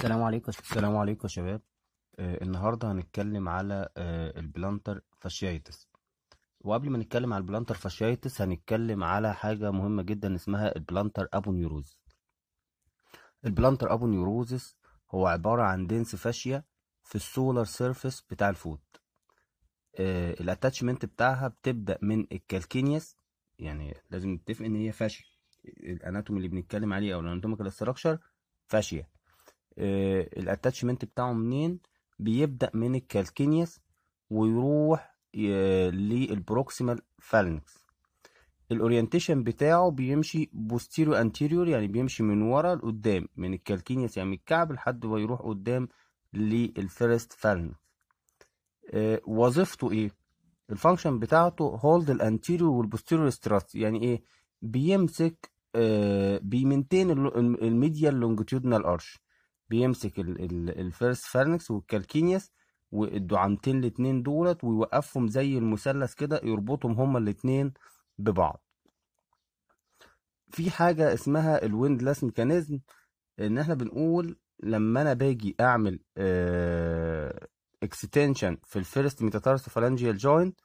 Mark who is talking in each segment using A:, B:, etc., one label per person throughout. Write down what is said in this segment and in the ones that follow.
A: السلام عليكم السلام عليكم يا شباب آه النهارده هنتكلم على آه البلانتر فاشيايتس وقبل ما نتكلم على البلانتر فاشيايتس هنتكلم على حاجه مهمه جدا اسمها البلانتر نيوروز البلانتر نيوروز هو عباره عن دنس فاشيا في السولار سيرفيس بتاع الفوت آه الاتاتشمنت بتاعها بتبدا من الكالكينيس يعني لازم نتفق ان هي فاشيه الاناتومي اللي بنتكلم عليه او الاناتوميكال استراكشر فاشيه آه، الاتاتشمنت بتاعه منين بيبدا من الكالكينيس ويروح للبروكسيمال فالنكس الاورينتيشن بتاعه بيمشي بوستيريو انتيريور يعني بيمشي من ورا لقدام من الكالكينيس يعني من الكعب لحد ما يروح قدام للفيرست فالنكس آه، وظيفته ايه الفانكشن بتاعته هولد الانتيريور والبوستيريور ستراس يعني ايه بيمسك آه، بيمنتين الميديا لونجيتيودنال ارش بيمسك الفيرست فارنكس والكالكينيس والدعامتين الاثنين دولت ويوقفهم زي المثلث كده يربطهم هما الاثنين ببعض في حاجة اسمها الويند لاس ميكانيزم ان احنا بنقول لما انا باجي اعمل اه اكستنشن في الفيرست ميتاتارسوفالانجيال جوينت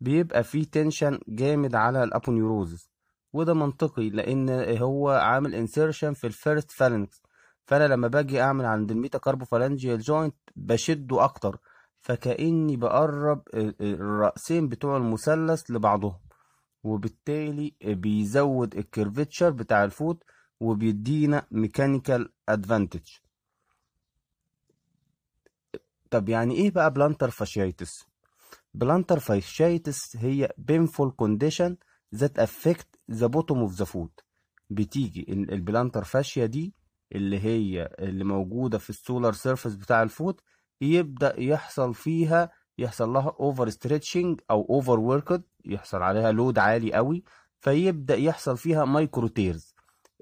A: بيبقى في تنشن جامد على الابونيوروزس وده منطقي لان هو عامل انسرشن في الفيرست فالنكس فانا لما باجي اعمل عند الميتا كاربوفالانجيال جوينت بشده اكتر فكاني بقرب الرأسين بتوع المثلث لبعضهم وبالتالي بيزود الكيرفتشر بتاع الفوت وبيدينا ميكانيكال ادفانتج طب يعني ايه بقى بلانتر فاشيتس بلانتر فاشيتس هي بينفول كونديشن ذات افكت ذا بوتوم اوف ذا فوت بتيجي البلانتر فاشيا دي اللي هي اللي موجودة في السولار سيرفيس بتاع الفوت يبدأ يحصل فيها يحصل لها اوفر ستريتشنج او اوفر وركد يحصل عليها لود عالي قوي فيبدأ يحصل فيها مايكرو تيرز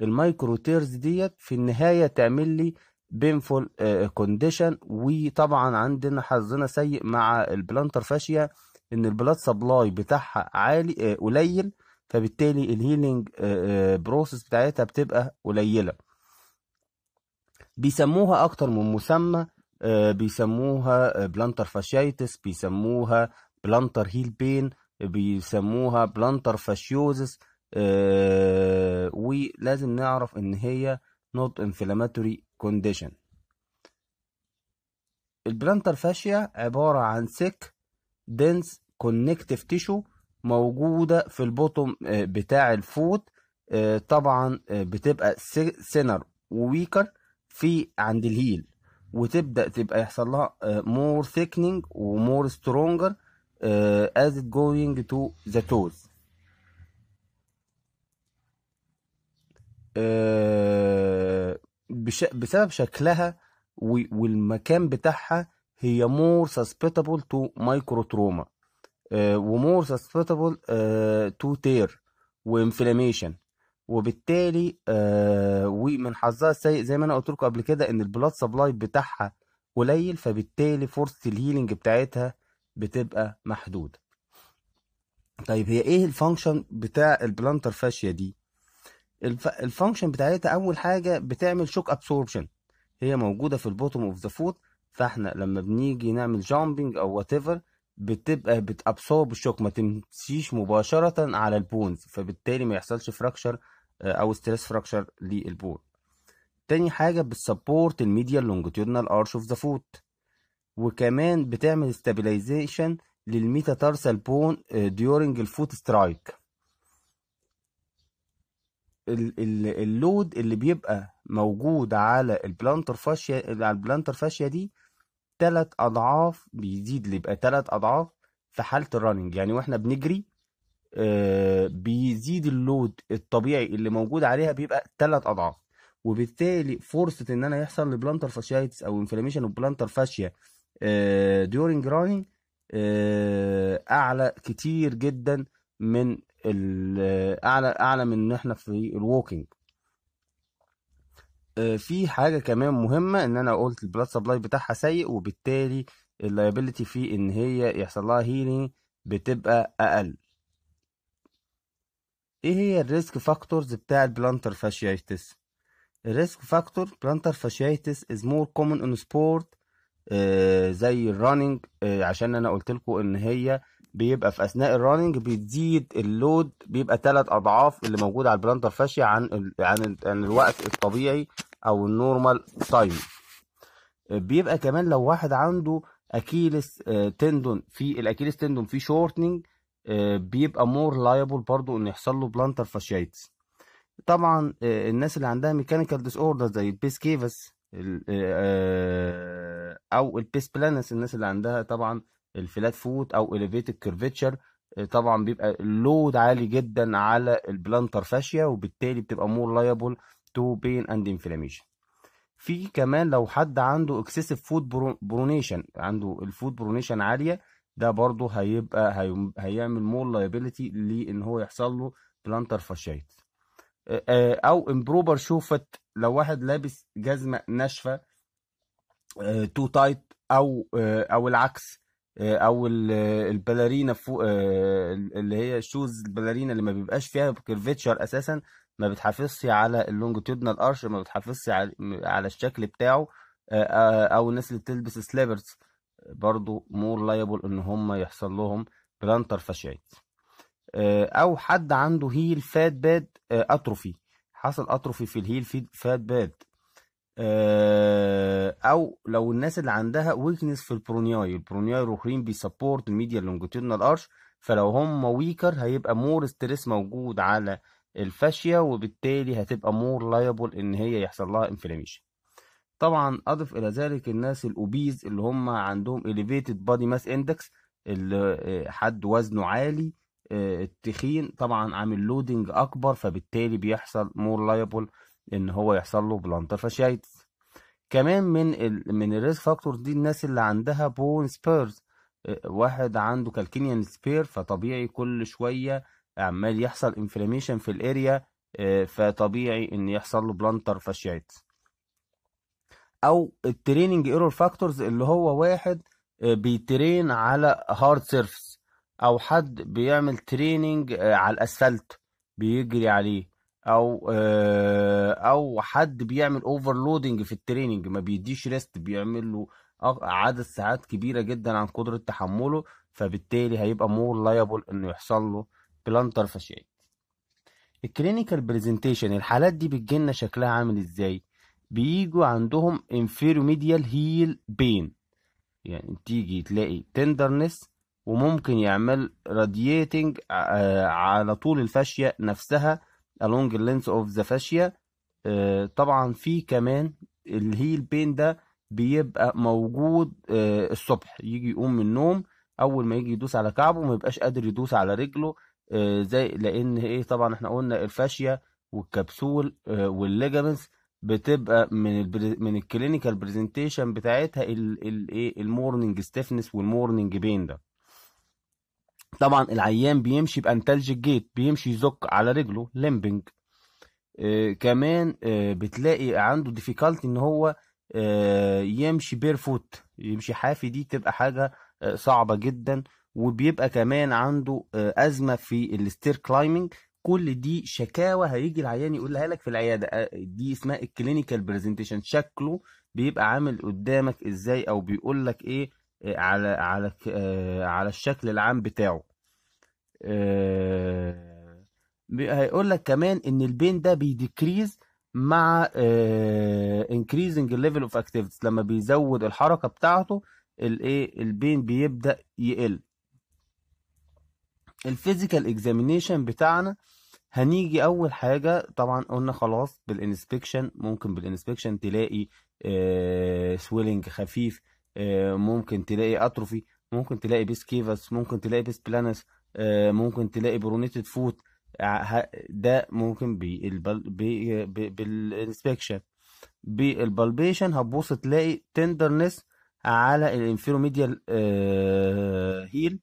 A: المايكرو تيرز ديت في النهاية تعمل لي بينفول كونديشن آه، وطبعا عندنا حظنا سيء مع البلانتر فاشيا ان البلاد سبلاي بتاعها عالي آه، قليل فبالتالي الهيلينج آه، بروسس بتاعتها بتبقى قليله بيسموها أكتر من مسمى آه، بيسموها بلانتر آه، فاشيتس بيسموها بلانتر هيل بين بيسموها بلانتر آه، فاشيوزس ولازم نعرف إن هي نوت انفلاماتوري كونديشن البلانتر فاشيا عبارة عن سك دنس كونكتيف تيشو موجودة في البوتوم بتاع الفوت طبعا بتبقى سينر وويكر في عند الهيل وتبدا تبقى يحصل لها مور ثيكنينج ومور سترونجر از ات جوينج تو ذا توز بسبب شكلها والمكان بتاعها هي مور سسبتابل تو مايكرو تروما ومور سسبتابل تو تير وانفلاميشن وبالتالي آه ومن حظها السيء زي ما انا قلت لكم قبل كده ان البلاد سبلاي بتاعها قليل فبالتالي فرصه الهيلنج بتاعتها بتبقى محدوده طيب هي ايه الفانكشن بتاع البلانتر فاشيا دي الف... الفانكشن بتاعتها اول حاجه بتعمل شوك ابسوربشن هي موجوده في البوتوم اوف ذا فوت فاحنا لما بنيجي نعمل جامبنج او وات ايفر بتبقى بتابسورب الشوك ما تمشيش مباشره على البونز فبالتالي ما يحصلش فراكشر آه، او ستريس فراكشر للبون تاني حاجه بتسبورت الميديا لونجتيودنال ارش اوف ذا فوت وكمان بتعمل ستابيلايزيشن للميتاتارسال بون ديورنج الفوت سترايك اللود اللي بيبقى موجود على البلانتر فاشيا على البلانتر فاشيا دي تلات اضعاف بيزيد لي يبقى تلات اضعاف في حاله الرننج يعني واحنا بنجري آه بيزيد اللود الطبيعي اللي موجود عليها بيبقى تلات اضعاف وبالتالي فرصه ان انا يحصل لي بلانتر فاشيتس او انفلاميشن وبلانتر بلانتر فاشيا آه ديورنج راننج آه اعلى كتير جدا من آه، اعلى اعلى من ان احنا في الووكينج آه، في حاجه كمان مهمه ان انا قلت البلاد سبلاي بتاعها سيء وبالتالي اللايبيلتي في ان هي يحصل لها هيلينج بتبقى اقل ايه هي الريسك فاكتورز بتاع البلانتر فاشيايتس الريسك فاكتور بلانتر فاشيايتس از مور كومن ان سبورت زي الرننج آه عشان انا قلت لكم ان هي بيبقى في اثناء الراننج بتزيد اللود بيبقى ثلاث اضعاف اللي موجود على البلانتر فاشيا عن ال عن, ال عن الوقت الطبيعي او النورمال تايم بيبقى كمان لو واحد عنده اكيلس آه، تندون في الاكيلس تندون في شورتنج آه، بيبقى مور لايبل برضو ان يحصل له بلانتر فاشيتس طبعا آه، الناس اللي عندها ميكانيكال ديس اوردر زي البيس كيفس او البيس بلانس الناس اللي عندها طبعا الفلات فوت او اليفيتد آه، كيرفيتشر طبعا بيبقى اللود عالي جدا على البلانتر فاشيا وبالتالي بتبقى مور لايبل تو بين اند انفلاميشن في كمان لو حد عنده اكسسيف فود برونيشن عنده الفود برونيشن عاليه ده برضه هيبقى هيعمل مور لايبيليتي لان هو يحصل له بلانتر آه، فاشيت آه، او امبروبر شوفت لو واحد لابس جزمه ناشفه تو تايت او او العكس آه، او البالارينا فوق آه، اللي هي شوز البالارينا اللي ما بيبقاش فيها كيرفيتشر اساسا ما بتحافظش على اللونجتيودنال ارش ما بتحافظش على الشكل بتاعه آه، او الناس اللي بتلبس سليبرز برضو مور لايبل ان هم يحصل لهم بلانتر فاشيت او حد عنده هيل فات باد اتروفي حصل اتروفي في الهيل فات باد آه، او لو الناس اللي عندها ويكنس في البرونياي البرونياي روخرين بيسبورت الميديا لونجيتودنال ارش فلو هم ويكر هيبقى مور ستريس موجود على الفاشيا وبالتالي هتبقى مور لايبل ان هي يحصل لها انفلاميشن طبعا اضف الى ذلك الناس الاوبيز اللي هم عندهم elevated body mass index اللي آه، حد وزنه عالي آه، التخين طبعا عامل لودنج اكبر فبالتالي بيحصل مور لايبل ان هو يحصل له بلانتر فاشيتس كمان من ال... من الريسك فاكتور دي الناس اللي عندها بون سبيرز آه، واحد عنده كالكينيان سبير فطبيعي كل شويه عمال يحصل انفلاميشن في الاريا آه، فطبيعي ان يحصل له بلانتر فاشيتس او التريننج ايرور فاكتورز اللي هو واحد آه، بيترين على هارد سيرفس او حد بيعمل تريننج على الاسفلت بيجري عليه او آه، او حد بيعمل اوفرلودنج في التريننج ما بيديش ريست بيعمل له عدد ساعات كبيره جدا عن قدره تحمله فبالتالي هيبقى مور لايبل انه يحصل له بلانتر فاشيت الكلينيكال برزنتيشن الحالات دي بتجيلنا شكلها عامل ازاي بيجوا عندهم انفيروميديال هيل بين يعني تيجي تلاقي تندرنس وممكن يعمل راديتنج آه، على طول الفاشيه نفسها along the length of the fascia آه، طبعا في كمان الهيل بين ده بيبقى موجود آه، الصبح يجي يقوم من النوم اول ما يجي يدوس على كعبه ما يبقاش قادر يدوس على رجله آه، زي لان ايه طبعا احنا قلنا الفاشيا والكبسول والليجامنتس بتبقى من من الكلينيكال برزنتيشن بتاعتها الايه المورنينج ستيفنس والمورنينج بين ده طبعا العيان بيمشي بانتلج جيت بيمشي يزق على رجله ليمبنج آه كمان آه بتلاقي عنده ديفيكالتي ان هو آه يمشي بيرفوت يمشي حافي دي تبقى حاجه آه صعبه جدا وبيبقى كمان عنده آه ازمه في الستير كلايمنج كل دي شكاوى هيجي العيان يقولها لك في العياده آه، دي اسمها الكلينيكال برزنتيشن شكله بيبقى عامل قدامك ازاي او بيقول لك ايه على على آه، على الشكل العام بتاعه آه، هيقول لك كمان ان البين ده بيديكريز مع انكريزنج ليفل اوف اكتيفيتيز لما بيزود الحركه بتاعته الايه البين بيبدا يقل الفيزيكال اكزامينيشن بتاعنا هنيجي اول حاجه طبعا قلنا خلاص بالانسبكشن ممكن بالانسبكشن تلاقي سويلنج آه، خفيف آه، ممكن تلاقي اتروفي ممكن تلاقي بيس كيفاس ممكن تلاقي بيس بلانس آه، ممكن تلاقي برونيتد فوت آه، ده ممكن بالانسبكشن بالبالبيشن هتبص تلاقي تندرنس على الانفيرو هيل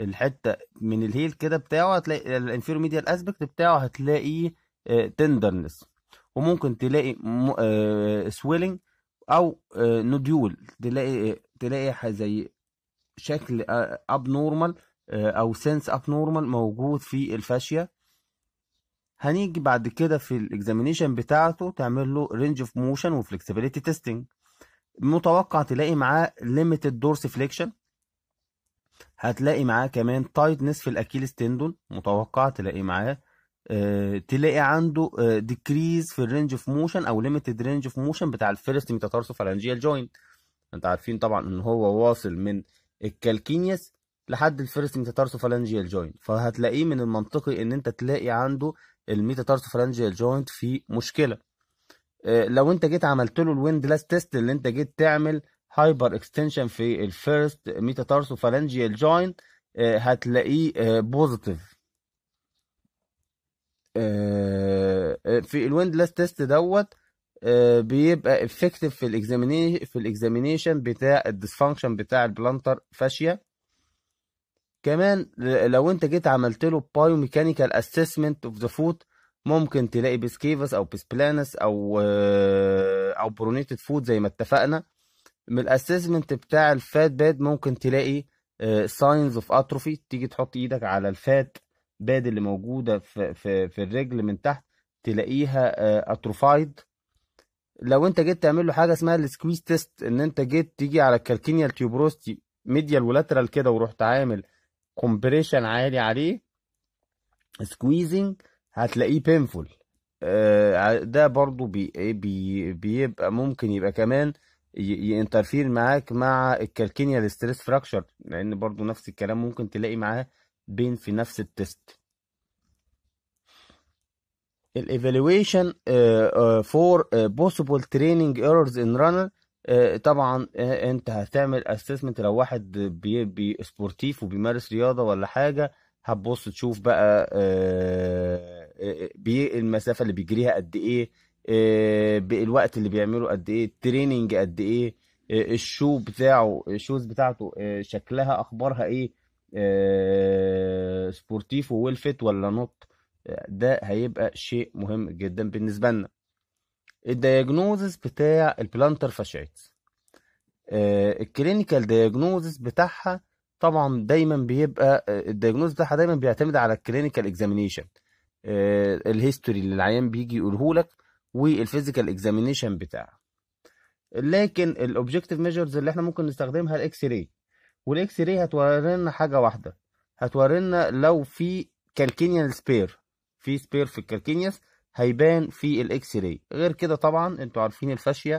A: الحته من الهيل كده بتاعه هتلاقي الانفيرو اسبكت بتاعه هتلاقيه تندرنس وممكن تلاقي سويلنج او نوديول آه، تلاقي تلاقي زي شكل اب آه، نورمال آه، او سنس اب نورمال موجود في الفاشيه هنيجي بعد كده في الاكزامينيشن بتاعته تعمل له رينج اوف موشن وفلكسبيليتي تيستنج متوقع تلاقي معاه ليميتد دورس فليكشن هتلاقي معاه كمان تايتنس في الاكيلس تندون متوقع تلاقي معاه آه، تلاقي عنده ديكريز آه، في الرينج اوف موشن او ليميتد رينج اوف موشن بتاع الفيرست ميتاتارسوفالانجيال جوينت انت عارفين طبعا ان هو واصل من الكالكينيس لحد الفيرست ميتاتارسوفالانجيال جوينت فهتلاقيه من المنطقي ان انت تلاقي عنده الميتاتارسوفالانجيال جوينت في مشكله آه، لو انت جيت عملت له الويند لاست تيست اللي انت جيت تعمل هايبر اكستنشن في الفيرست ميتاتارسوفالانجيال جوينت هتلاقيه بوزيتيف آه، آه، في الويندلس تيست دوت آه، بيبقى افكتيف في الاكزامينيشن في الاكزامينيشن بتاع الديسفانكشن بتاع البلانتر فاشيه كمان لو انت جيت عملت له بايو ميكانيكال اسسمنت اوف ذا فوت ممكن تلاقي بسكيفس او بسبلانس او او برونيتد فود زي ما اتفقنا من الاسسمنت بتاع الفات باد ممكن تلاقي ساينز اوف اتروفي تيجي تحط ايدك على الفات باد اللي موجوده في في في الرجل من تحت تلاقيها اتروفايد آه، لو انت جيت تعمل له حاجه اسمها السكويز تيست ان انت جيت تيجي على الكالكينيال التيوبروستي ميديال ولاترال كده ورحت عامل كومبريشن عالي عليه سكويزنج هتلاقيه بينفول آه، ده برضو بي ايه، بي بيبقى ممكن يبقى كمان ينترفير معاك مع الكالكينيال ستريس فراكشر لان برضو نفس الكلام ممكن تلاقي معاه بين في نفس التست الايفالويشن فور بوسيبل تريننج ايرورز ان رانر طبعا آه، انت هتعمل اسسمنت لو واحد بي, بي سبورتيف وبيمارس رياضه ولا حاجه هتبص تشوف بقى آه، آه، بي المسافه اللي بيجريها قد ايه الوقت اللي بيعمله قد ايه التريننج قد ايه الشو بتاعه الشوز بتاعته شكلها اخبارها ايه آه، سبورتيف وولفت ولا نوت آه، ده هيبقى شيء مهم جدا بالنسبة لنا الدياجنوزس بتاع البلانتر فاشيتس آه، الكلينيكال دياجنوزس بتاعها طبعا دايما بيبقى الدياجنوز بتاعها دايما بيعتمد على الكلينيكال اكزامينيشن الهيستوري اللي العيان بيجي يقوله لك والفيزيكال اكزامينيشن بتاعه لكن الاوبجكتيف ميجرز اللي احنا ممكن نستخدمها الاكس راي والاكس راي هتورينا حاجه واحده هتورينا لو في كالكينيال سبير في سبير في الكالكينيس هيبان في الاكس راي غير كده طبعا انتوا عارفين الفاشيه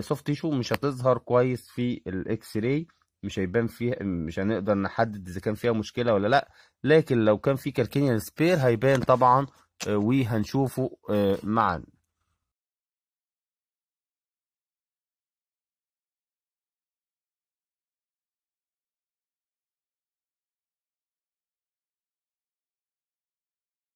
A: سوفت آه، تيشو مش هتظهر كويس في الاكس راي مش هيبان فيها مش هنقدر نحدد اذا كان فيها مشكله ولا لا لكن لو كان في كالكينيال سبير هيبان طبعا آه، وهنشوفه آه، معا